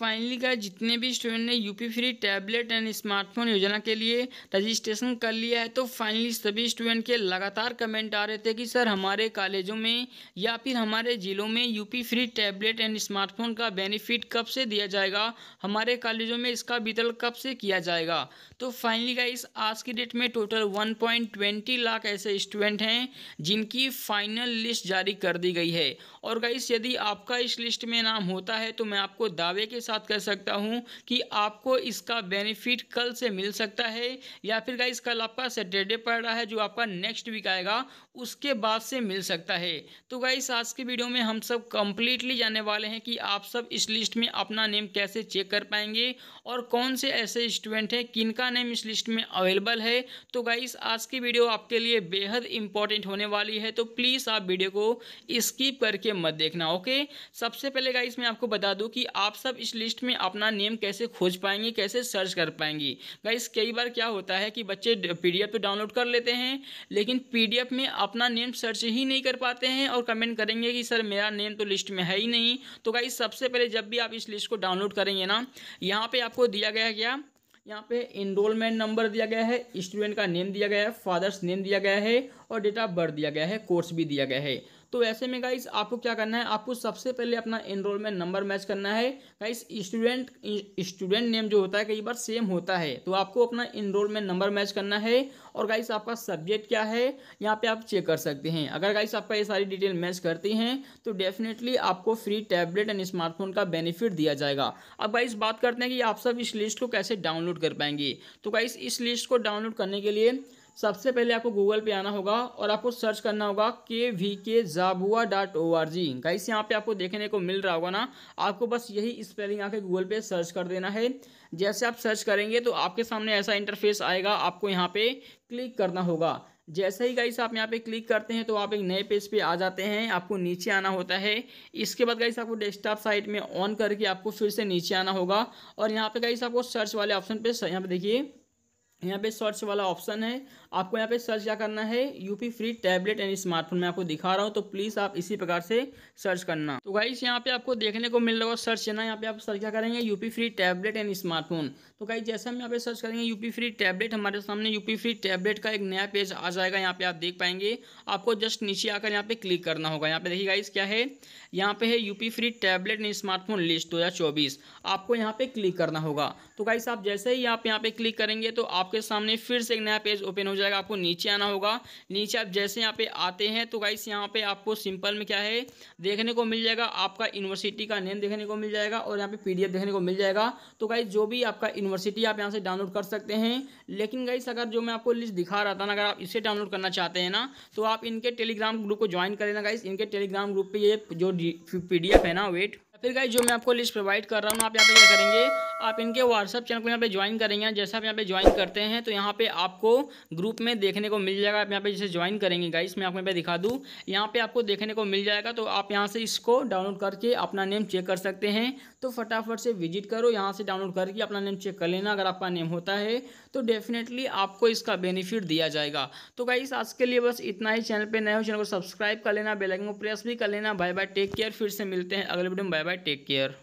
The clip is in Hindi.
फाइनली का जितने भी स्टूडेंट ने UP free tablet and smartphone योजना के लिए रजिस्ट्रेशन कर लिया है तो फाइनली सभी स्टूडेंट के लगातार कमेंट आ रहे थे कि सर हमारे कॉलेजों में या फिर हमारे ज़िलों में UP free tablet and smartphone का बेनिफिट कब से दिया जाएगा हमारे कॉलेजों में इसका वितरण कब से किया जाएगा तो फाइनली का इस आज की डेट में टोटल वन लाख ऐसे स्टूडेंट हैं जिनकी फाइनल लिस्ट जारी कर दी गई है और गाइस यदि आपका इस लिस्ट में नाम होता है तो मैं आपको दावे के साथ कह सकता हूँ कि आपको इसका बेनिफिट कल से मिल सकता है या फिर गाइस कल आपका सैटरडे पड़ रहा है जो आपका नेक्स्ट वीक आएगा उसके बाद से मिल सकता है तो गाइस आज के वीडियो में हम सब कंप्लीटली जानने वाले हैं कि आप सब इस लिस्ट में अपना नेम कैसे चेक कर पाएंगे और कौन से ऐसे स्टूडेंट हैं किनका नेम इस लिस्ट में अवेलेबल है तो गाइस आज की वीडियो आपके लिए बेहद इंपॉर्टेंट होने वाली है तो प्लीज़ आप वीडियो को स्कीप करके मत देखना ओके सबसे पहले गाइस मैं आपको बता दूँ कि आप सब इस लिस्ट में अपना नेम कैसे खोज पाएंगी कैसे सर्च कर पाएंगी गाइस कई बार क्या होता है कि बच्चे पीडीएफ तो डाउनलोड कर लेते हैं लेकिन पीडीएफ में अपना नेम सर्च ही नहीं कर पाते हैं और कमेंट करेंगे कि सर मेरा नेम तो लिस्ट में है ही नहीं तो गाइस सबसे पहले जब भी आप इस लिस्ट को डाउनलोड करेंगे ना यहाँ पर आपको दिया गया क्या यहाँ पे इनरोलमेंट नंबर दिया गया है स्टूडेंट का नेम दिया गया है फादर्स नेम दिया गया है और डेट ऑफ बर्थ दिया गया है कोर्स भी दिया गया है तो ऐसे में गाइस आपको क्या करना है आपको सबसे पहले अपना एनरोलमेंट नंबर मैच करना है गाइस स्टूडेंट स्टूडेंट नेम जो होता है कई बार सेम होता है तो आपको अपना एनरोलमेंट नंबर मैच करना है और गाइस आपका सब्जेक्ट क्या है यहाँ पे आप चेक कर सकते हैं अगर गाइस आपका ये सारी डिटेल मैच करती हैं तो डेफिनेटली आपको फ्री टैबलेट एंड स्मार्टफोन का बेनिफिट दिया जाएगा अब गाइस बात करते हैं कि आप सब इस लिस्ट को कैसे डाउनलोड कर पाएंगे तो गाइस इस लिस्ट को डाउनलोड करने के लिए सबसे पहले आपको गूगल पे आना होगा और आपको सर्च करना होगा K V K Jhabua dot O R G guys यहाँ पे आपको देखने को मिल रहा होगा ना आपको बस यही स्पेलिंग आके गूगल पे सर्च कर देना है जैसे आप सर्च करेंगे तो आपके सामने ऐसा इंटरफेस आएगा आपको यहाँ पे क्लिक करना होगा जैसे ही गाइस आप यहाँ पे क्लिक करते हैं तो आप एक नए पेज पे आ जाते हैं आपको नीचे आना होता है इसके बाद गाइस आपको डेस्कटॉप साइट में ऑन करके आपको फिर से नीचे आना होगा और यहाँ पे गाइस आपको सर्च वाले ऑप्शन पे यहाँ पे देखिए यहाँ पे सर्च वाला ऑप्शन है आपको यहाँ पे सर्च क्या करना है UP free tablet and smartphone मैं आपको दिखा रहा हूँ तो प्लीज़ आप इसी प्रकार से सर्च करना तो गाइस यहाँ पे आपको देखने को मिल रहा है सर्च ना यहाँ पे आप सर्च क्या करेंगे UP free tablet and smartphone तो गाइस जैसे हम यहाँ पे सर्च करेंगे यूपी फ्री टैबलेट हमारे सामने यूपी फ्री टैबलेट का एक नया पेज आ जाएगा यहाँ पे आप देख पाएंगे आपको जस्ट नीचे आकर यहाँ पे क्लिक करना होगा यहाँ पे देखिए गाइस क्या है यहाँ पे है UP free tablet and smartphone list दो आपको यहाँ पे क्लिक करना होगा तो गाइस आप जैसे ही आप यहाँ पे क्लिक करेंगे तो आप आपके सामने फिर से एक नया पेज ओपन हो जाएगा आपको नीचे आना होगा नीचे आप जैसे यहाँ पे आते हैं तो गाइस यहाँ पे आपको सिंपल में क्या है देखने को मिल जाएगा आपका यूनिवर्सिटी का नेम देखने को मिल जाएगा और यहाँ पे पीडीएफ देखने को मिल जाएगा तो गाइस जो भी आपका यूनिवर्सिटी आप यहाँ से डाउनलोड कर सकते हैं लेकिन गाइस अगर जो मैं आपको लिस्ट दिखा रहा था ना अगर आप इसे डाउनलोड करना चाहते हैं ना तो आप इनके टेलीग्राम ग्रुप को ज्वाइन करें ना गाइस इनके टेलीग्राम ग्रुप पर ये जो पी है ना वेट फिर गाइज जो मैं आपको लिस्ट प्रोवाइड कर रहा हूँ आप यहाँ पे क्या करेंगे आप इनके व्हाट्सअप चैनल को यहाँ पे ज्वाइन करेंगे जैसे आप यहाँ पे ज्वाइन करते हैं तो यहाँ पे आपको ग्रुप में देखने को मिल जाएगा आप यहाँ पे जैसे ज्वाइन करेंगे गाइस मैं आपको यहाँ पे दिखा दूँ यहाँ पे आपको देखने को मिल जाएगा तो आप यहाँ से इसको डाउनलोड करके अपना नेम चेक कर सकते हैं तो फटाफट से विजिट करो यहाँ से डाउनलोड करके अपना नेम चेक कर लेना अगर आपका नेम होता है तो डेफिनेटली आपको इसका बेनिफिट दिया जाएगा तो गाइस आज के लिए बस इतना ही चैनल पर नए हो चैनल को सब्सक्राइब कर लेना बेलाइकन को प्रेस भी कर लेना बाय बाय टेक केयर फिर से मिलते हैं अगले वीडियो में बाय bye take care